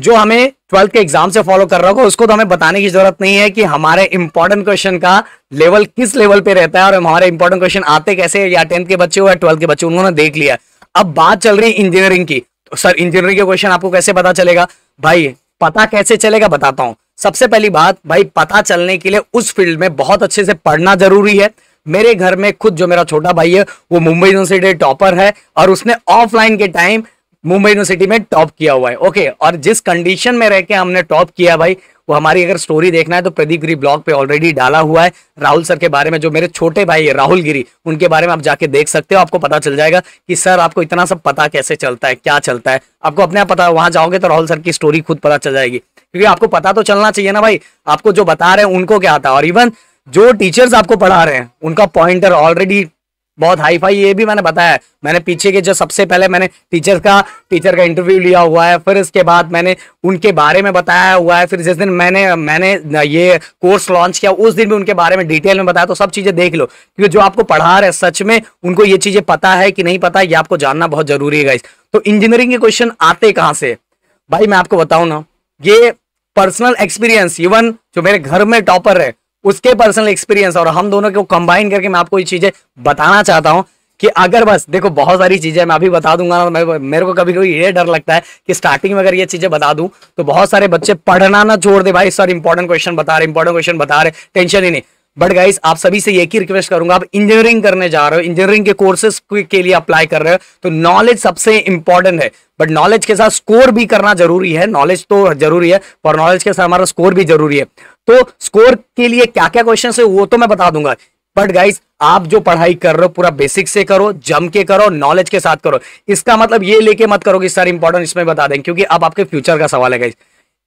जो हमें ट्वेल्थ के एग्जाम से फॉलो कर रहा होगा उसको तो हमें बताने की जरूरत नहीं है कि हमारे इंपॉर्टेंट क्वेश्चन का लेवल किस लेवल पे रहता है और हमारे इंपॉर्टेंट क्वेश्चन आते कैसे या टेंथ के बच्चे हो या ट्वेल्थ के बच्चे उन्होंने देख लिया अब बात चल रही है इंजीनियरिंग की तो सर इंजीनियरिंग के क्वेश्चन आपको कैसे पता चलेगा भाई पता कैसे चलेगा बताता हूं सबसे पहली बात भाई पता चलने के लिए उस फील्ड में बहुत अच्छे से पढ़ना जरूरी है मेरे घर में खुद जो मेरा छोटा भाई है वो मुंबई यूनिवर्सिटी टॉपर है और उसने ऑफलाइन के टाइम मुंबई यूनिवर्सिटी में टॉप किया हुआ है ओके और जिस कंडीशन में रह के हमने टॉप किया भाई वो हमारी अगर स्टोरी देखना है तो प्रदीप गिरी ब्लॉग पे ऑलरेडी डाला हुआ है राहुल सर के बारे में जो मेरे छोटे भाई है राहुल गिरी उनके बारे में आप जाके देख सकते हो आपको पता चल जाएगा कि सर आपको इतना सब पता कैसे चलता है क्या चलता है आपको अपने आप पता वहां जाओगे तो राहुल सर की स्टोरी खुद पता चल जाएगी क्योंकि आपको पता तो चलना चाहिए ना भाई आपको जो बता रहे हैं उनको क्या आता है और इवन जो टीचर्स आपको पढ़ा रहे हैं उनका पॉइंटर ऑलरेडी बहुत हाई फाई ये भी मैंने बताया मैंने पीछे के जो सबसे पहले मैंने टीचर का टीचर का इंटरव्यू लिया हुआ है फिर इसके बाद मैंने उनके बारे में बताया हुआ है फिर जिस दिन मैंने मैंने ये कोर्स लॉन्च किया उस दिन भी उनके बारे में डिटेल में बताया तो सब चीज़ें देख लो क्योंकि जो आपको पढ़ा रहे सच में उनको ये चीज़ें पता है कि नहीं पता ये आपको जानना बहुत जरूरी है गाइस तो इंजीनियरिंग के क्वेश्चन आते कहाँ से भाई मैं आपको बताऊ ना ये पर्सनल एक्सपीरियंस इवन जो मेरे घर में टॉपर है उसके पर्सनल एक्सपीरियंस और हम दोनों को कंबाइन करके मैं आपको ये चीजें बताना चाहता हूँ कि अगर बस देखो बहुत सारी चीज़ें मैं अभी बता दूंगा ना मैं मेरे को कभी कभी ये डर लगता है कि स्टार्टिंग में अगर ये चीज़ें बता दूं तो बहुत सारे बच्चे पढ़ना ना छोड़ दे भाई सर इंपॉर्टेंट क्वेश्चन बता रहे इंपॉर्टेंट क्वेश्चन बता रहे टेंशन ही नहीं बट गाइस आप सभी से एक ही रिक्वेस्ट करूंगा आप इंजीनियरिंग करने जा रहे हो इंजीनियरिंग के कोर्सेस के लिए अप्लाई कर रहे हो तो नॉलेज सबसे इंपॉर्टेंट है बट नॉलेज के साथ स्कोर भी करना जरूरी है नॉलेज तो जरूरी है पर नॉलेज के साथ हमारा स्कोर भी जरूरी है तो स्कोर के लिए क्या क्या क्वेश्चन है वो तो मैं बता दूंगा बट गाइस आप जो पढ़ाई कर रहे हो पूरा बेसिक से करो जम के करो नॉलेज के साथ करो इसका मतलब ये लेके मत करो कि सर इंपॉर्टेंट इसमें बता दें क्योंकि अब आपके फ्यूचर का सवाल है गाइस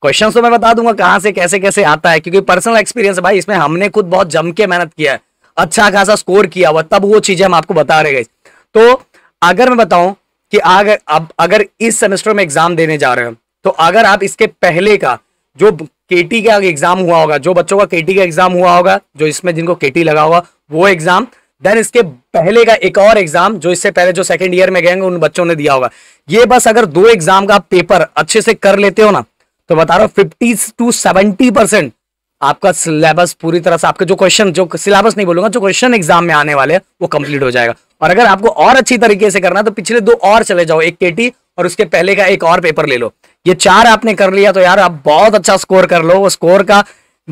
क्वेश्चन तो मैं बता दूंगा कहाँ से कैसे कैसे आता है क्योंकि पर्सनल एक्सपीरियंस भाई इसमें हमने खुद बहुत जम के मेहनत किया है अच्छा खासा स्कोर किया हुआ तब वो चीजें हम आपको बता रहे हैं तो अगर मैं बताऊं कि अगर अब अगर इस सेमेस्टर में एग्जाम देने जा रहे हो तो अगर आप इसके पहले का जो केटी का एग्जाम हुआ होगा जो बच्चों का केटी का एग्जाम हुआ होगा जो इसमें जिनको केटी लगा होगा वो एग्जाम देन इसके पहले का एक और एग्जाम जो इससे पहले जो सेकेंड ईयर में गएंगे उन बच्चों ने दिया होगा ये बस अगर दो एग्जाम का पेपर अच्छे से कर लेते हो ना तो बता रहा फिफ्टी टू सेवेंटी परसेंट आपका सिलेबस पूरी तरह से आपके जो क्वेश्चन जो सिलेबस नहीं बोलूंगा जो क्वेश्चन एग्जाम में आने वाले हैं वो कंप्लीट हो जाएगा और अगर आपको और अच्छी तरीके से करना है तो पिछले दो और चले जाओ एक के और उसके पहले का एक और पेपर ले लो ये चार आपने कर लिया तो यार आप बहुत अच्छा स्कोर कर लो स्कोर का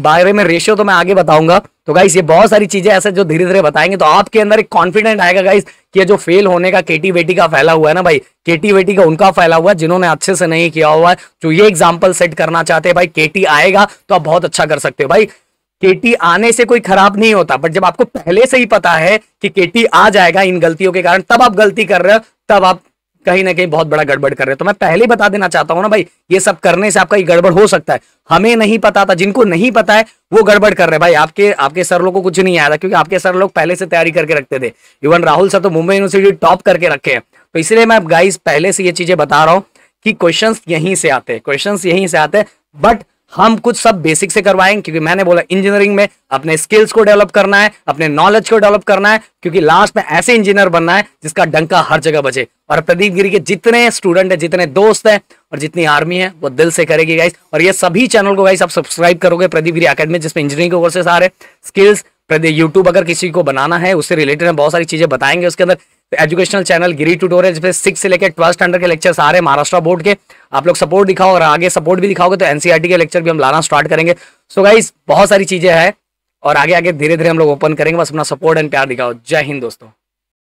बारे में रेशियो तो मैं आगे बताऊंगा तो गाइस ये बहुत सारी चीजें ऐसे जो धीरे धीरे बताएंगे तो आपके अंदर एक कॉन्फिडेंट आएगा गाइस कि जो फेल होने का केटी बेटी का फैला हुआ है ना भाई केटी बेटी का उनका फैला हुआ है जिन्होंने अच्छे से नहीं किया हुआ है जो ये एग्जाम्पल सेट करना चाहते हैं भाई केटी आएगा तो आप बहुत अच्छा कर सकते हो भाई केटी आने से कोई खराब नहीं होता बट जब आपको पहले से ही पता है कि केटी आ जाएगा इन गलतियों के कारण तब आप गलती कर रहे हो तब आप कहीं ना कहीं बहुत बड़ा गड़बड़ कर रहे हैं तो मैं पहले ही बता देना चाहता हूं ना भाई ये सब करने से आपका ये गड़बड़ हो सकता है हमें नहीं पता था जिनको नहीं पता है वो गड़बड़ कर रहे भाई आपके आपके सर लोग को कुछ नहीं आया था क्योंकि आपके सर लोग पहले से तैयारी करके रखते थे इवन राहुल सर तो मुंबई यूनिवर्सिटी टॉप करके रखे हैं तो इसलिए मैं गाइस पहले से ये चीजें बता रहा हूँ कि क्वेश्चन यहीं से आते हैं क्वेश्चन यहीं से आते हैं बट हम कुछ सब बेसिक से करवाएंगे क्योंकि मैंने बोला इंजीनियरिंग में अपने स्किल्स को डेवलप करना है अपने नॉलेज को डेवलप करना है क्योंकि लास्ट में ऐसे इंजीनियर बनना है जिसका डंका हर जगह बचे और प्रदीप गिरी के जितने स्टूडेंट है जितने दोस्त है और जितनी आर्मी है वो दिल से करेगी गाइस और ये सभी चैनल को गाइस आप सब्सक्राइब करोगे प्रदीप गिरी अकेडमी जिसमें इंजीनियरिंग के कोर्सेस आ रहे स्किल्स यूट्यूब अगर किसी को बनाना है उससे रिलेटेड हम बहुत सारी चीज़ें बताएंगे उसके अंदर एजुकेशनल चैनल गिरी ट्यूटोरियल पे सिक्स से लेकर ट्वेल्थ स्टैंडर्ड के लेक्चर आ रहे हैं महाराष्ट्र बोर्ड के आप लोग सपोर्ट दिखाओ और आगे सपोर्ट भी दिखाओगे तो एनसीआरटी e के लेक्चर भी हम लाना स्टार्ट करेंगे सो so गाइज बहुत सारी चीज़ें हैं और आगे आगे धीरे धीरे हम लोग ओपन करेंगे बस अपना सपोर्ट एंड प्यार दिखाओ जय हिंद दोस्तों